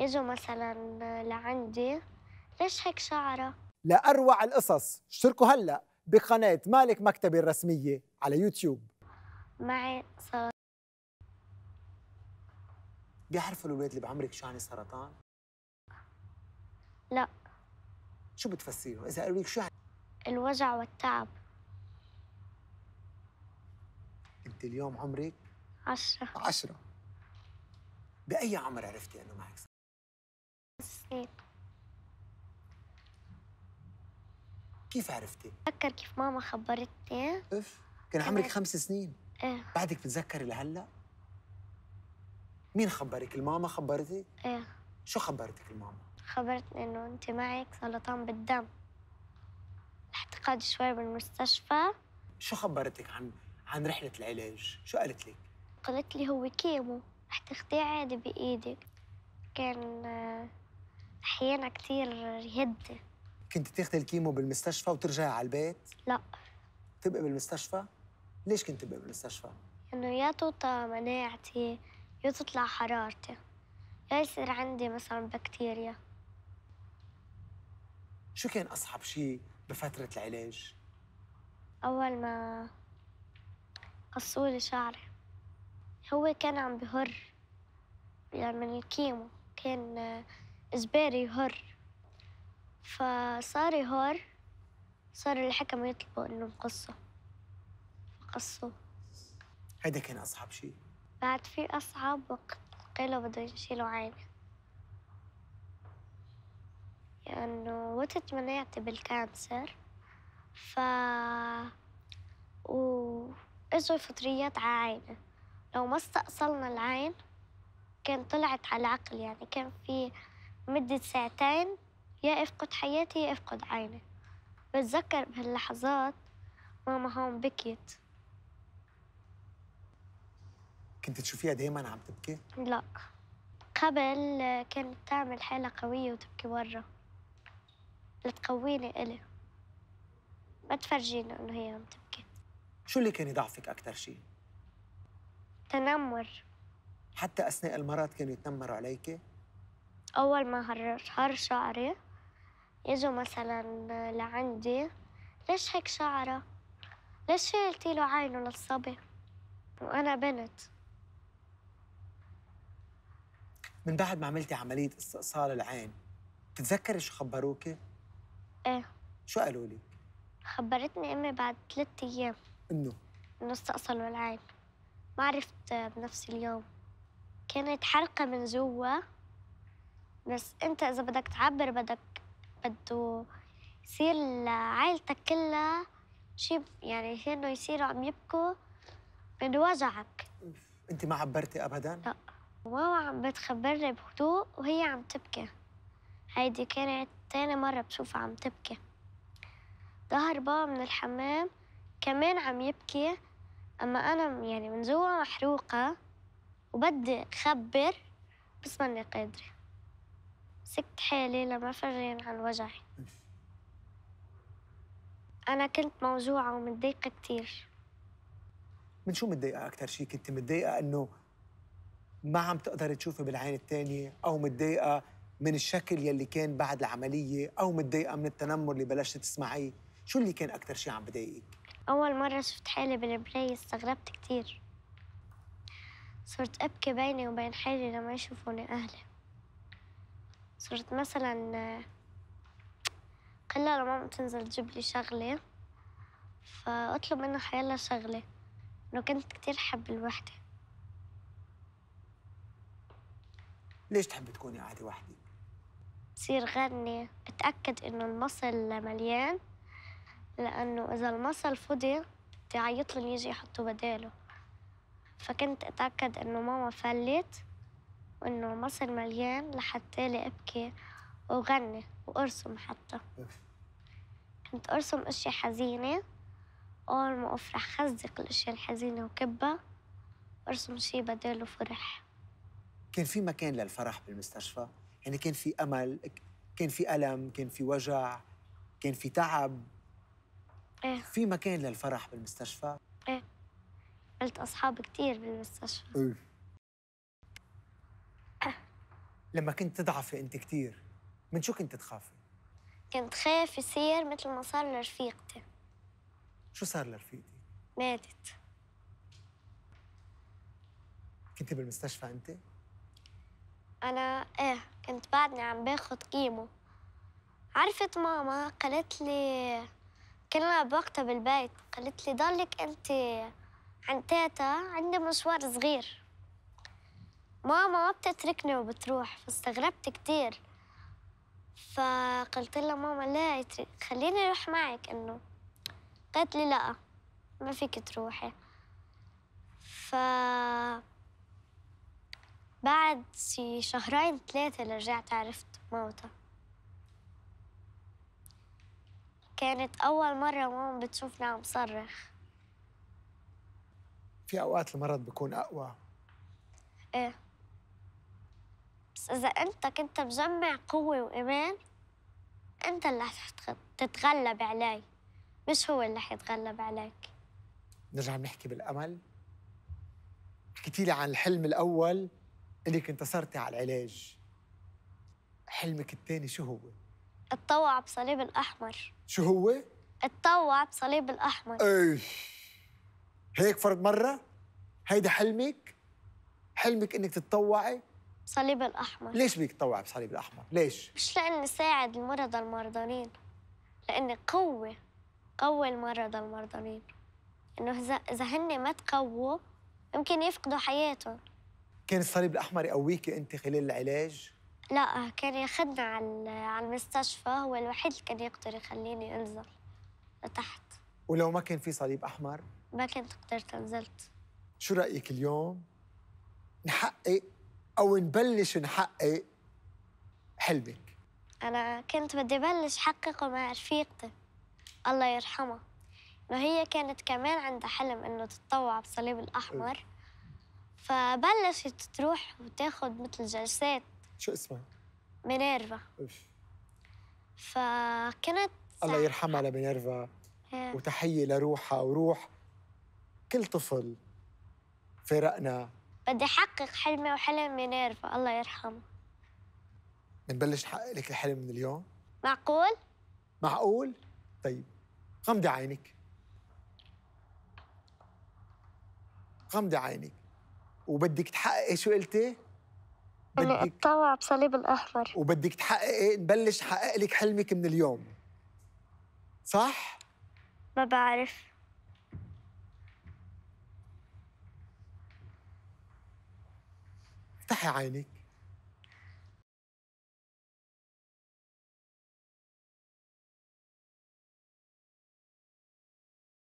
يجوا مثلا لعندي ليش هيك شعره؟ لأروع القصص اشتركوا هلأ بقناة مالك مكتبي الرسمية على يوتيوب معي سرطان بيعرفوا الولاد اللي بعمرك شو يعني سرطان؟ لا شو بتفسروا؟ إذا قالوا لك شو يعني؟ الوجع والتعب أنت اليوم عمرك؟ عشرة عشرة بأي عمر عرفتي أنه معك سرطان؟ سنين كيف عرفتي؟ بتذكر كيف ماما خبرتني اف كان عمرك خمس سنين ايه بعدك بتذكري لهلا؟ مين خبرك؟ الماما خبرتك؟ ايه شو خبرتك الماما؟ خبرتني انه انت معك سرطان بالدم احتقاد شوي بالمستشفى شو خبرتك عن عن رحلة العلاج؟ شو قالت لك؟ قالت لي هو كيمو رح تاخذيه عادي بايدك كان احيانا كثير يهد كنت تاخذي الكيمو بالمستشفى وترجعي على البيت لا تبقي بالمستشفى ليش كنت تبقي بالمستشفى انه يا توطى مناعتي يا تطلع حرارتي يا يصير عندي مثلا بكتيريا شو كان اصعب شيء بفتره العلاج اول ما قصوا لي شعري هو كان عم بهر يعني من الكيمو كان زبير يهر فصار يهر صار الحكم يطلبوا انه نقصه فقصوه هيدا كان اصعب شيء بعد في اصعب وقت قيلوا بده يشيلوا عينه لانه يعني وقت منعتي بالكانسر ف و فطريات على عينه لو ما استأصلنا العين كان طلعت على العقل يعني كان في مدة ساعتين يا أفقد حياتي يا أفقد عيني بتذكر بهاللحظات ماما هون بكيت كنت تشوفيها دايما عم تبكي؟ لا قبل كانت تعمل حالة قوية وتبكي برا لتقويني إلي ما تفرجيني إنه هي عم تبكي شو اللي كان يضعفك أكثر شيء؟ تنمر حتى أثناء المرض كانوا يتنمروا عليكي؟ أول ما هر شعري إجوا مثلا لعندي ليش هيك شعره؟ ليش شيلتي له عينه للصبي؟ وأنا بنت من بعد ما عملتي عملية استئصال العين بتتذكري شو خبروكي؟ ايه شو قالوا لي؟ خبرتني امي بعد ثلاث ايام انه انه استأصلوا العين ما عرفت بنفس اليوم كانت حرقة من جوا بس انت اذا بدك تعبر بدك بده يصير لعائلتك كلها شيء يعني هي انه يصيروا عم يبكوا من وجعك انت ما عبرتي ابدا؟ لا ماما عم بتخبرني بهدوء وهي عم تبكي هيدي كانت تاني مرة بشوفها عم تبكي ظهر بابا من الحمام كمان عم يبكي أما أنا يعني من جوا محروقة وبدي أخبر بس ماني قادرة سكت حالي لما فرين عن وجعي أنا كنت موجوعة ومتضايقة كثير من شو متضايقة أكثر شيء؟ كنت متضايقة إنه ما عم تقدري تشوفي بالعين الثانية أو متضايقة من الشكل يلي كان بعد العملية أو متضايقة من التنمر اللي بلشت تسمعيه، شو اللي كان أكثر شيء عم بضايقك؟ أول مرة شفت حالي بالمراية استغربت كثير صرت أبكي بيني وبين حالي لما يشوفوني أهلي صرت مثلا قال لها ماما تنزل تجيب لي شغلة فأطلب منها حيلا شغلة إنه كنت كتير حب الوحدة ليش تحبي تكوني قاعدة وحدي؟ بصير غني اتاكد إنه المصل مليان لأنه إذا المصل فضي بدي أعيط يجي يحطوا بداله فكنت أتأكد إنه ماما فلت وإنه مصر مليان لحتى لي أبكي وغني وأرسم حتى كنت أرسم أشياء حزينة أول ما أفرح خزق الأشياء الحزينة وكبها أرسم شي بداله فرح كان في مكان للفرح بالمستشفى؟ يعني كان في أمل، كان في ألم، كان في وجع، كان في تعب إيه في مكان للفرح بالمستشفى؟ إيه عملت أصحاب كثير بالمستشفى إيه لما كنت تضعفي انت كثير من شو كنت تخافي؟ كنت خايف يصير مثل ما صار لرفيقتي شو صار لرفيقتي؟ ماتت كنت بالمستشفى انت؟ انا ايه كنت بعدني عم باخذ كيمو عرفت ماما قالت لي كنا بوقتها بالبيت قالت لي ضلك انت عند تيتا عندي مشوار صغير ماما ما بتتركني وبتروح فاستغربت كتير فقلت لها ماما لا خليني اروح معك انه قالت لي لا ما فيك تروحي ف بعد شي شهرين ثلاثة رجعت عرفت موتها كانت أول مرة ماما بتشوفني عم صرخ في أوقات المرض بيكون أقوى إيه إذا أنت كنت مجمع قوة وإيمان أنت اللي تتغلب علي مش هو اللي حيتغلب عليك نرجع نحكي بالأمل حكيتي لي عن الحلم الأول إنك انتصرتي على العلاج حلمك الثاني شو هو؟ اتطوع بصليب الأحمر شو هو؟ اتطوع بصليب الأحمر ايه هيك فرد مرة؟ هيدا حلمك؟ حلمك إنك تتطوعي صليب الأحمر ليش بدك تطوعي بالصليب الأحمر؟ ليش؟ مش لأني ساعد المرضى المرضانين لأني قوة قوة المرضى المرضانين إنه إذا هن ما تقووا يمكن يفقدوا حياتهم كان الصليب الأحمر يقويكي أنت خلال العلاج؟ لا كان ياخذنا على على المستشفى هو الوحيد اللي كان يقدر يخليني انزل لتحت ولو ما كان في صليب احمر ما كنت قدرت نزلت شو رايك اليوم نحقق او نبلش نحقق حلمك انا كنت بدي بلش حققه مع رفيقتي الله يرحمها انه هي كانت كمان عندها حلم انه تتطوع بصليب الاحمر فبلشت تروح وتاخذ مثل جلسات شو اسمها؟ مينيرفا اف فكنت الله يرحمها لمينيرفا إيه. وتحيه لروحها وروح كل طفل فرقنا بدي أحقق حلمي وحلم مينيرفا الله يرحمه بنبلش نحقق لك الحلم من اليوم معقول؟ معقول؟ طيب غمضي عينك غمضي عينك وبدك تحققي إيه شو قلتي؟ بدك اتطوع بصليب الاحمر وبدك تحققي إيه؟ نبلش حقق لك حلمك من اليوم صح؟ ما بعرف افتحي عينك